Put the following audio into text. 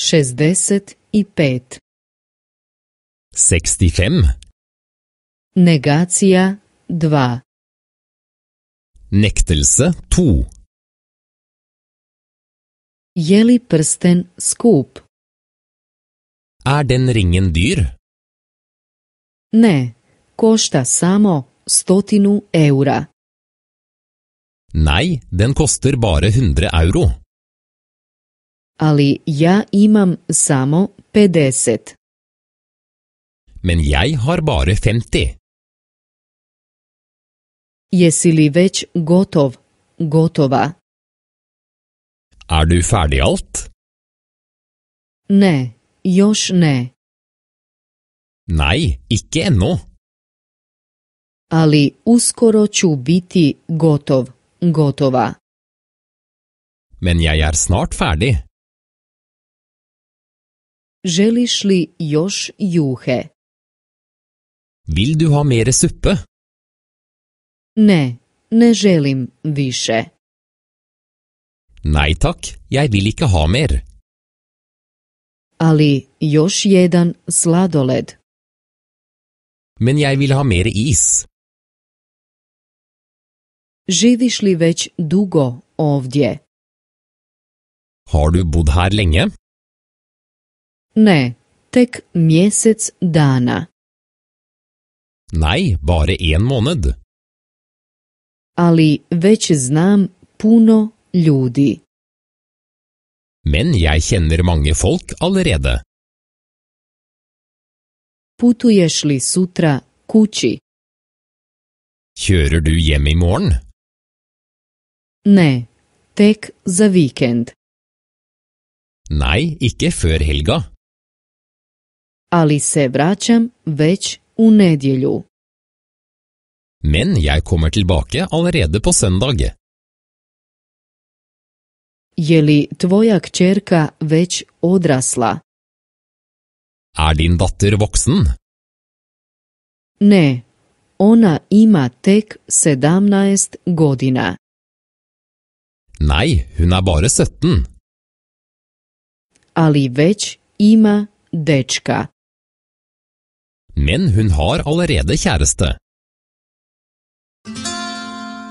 65. 65. Negacija 2. Nektelse 2. Je li prsten skup? Er den ringen dyr? Ne, košta samo stotinu eura. Nei, den koster bare 100 euro ali ja imam samo 50. Men jaj har bare 50. Jesi li već gotov, gotova? Er du ferdig alt? Ne, još ne. Nej, ikke ennå. Ali uskoro ću biti gotov, gotova. Men jeg er snart ferdig. Želiš li još juhe? Vil du ha mere suppe? Ne, ne želim više. Nei takk, jeg vil ikke ha mer. Ali još jedan sladoled. Men jeg vil ha mer is. Živiš li već dugo ovdje? Har du bodd her lenge? Ne, tek mjesec dana. Nei, bare en måned. Ali već znam puno ljudi. Men jeg kjenner mange folk allerede. Putuješ li sutra kući? Kjører du hjem i morgen? Ne, tek za vikend. Nei, ikke før helga. ali se vraćam već u nedjelju. Men jag kommer tilbake allerede på søndag. Je li tvoja kćerka već odrasla? Er din datter voksen? Ne, ona ima tek 17 godina. Nej, hun er bare 17. Ali već ima dečka. men hun har allerede kjæreste.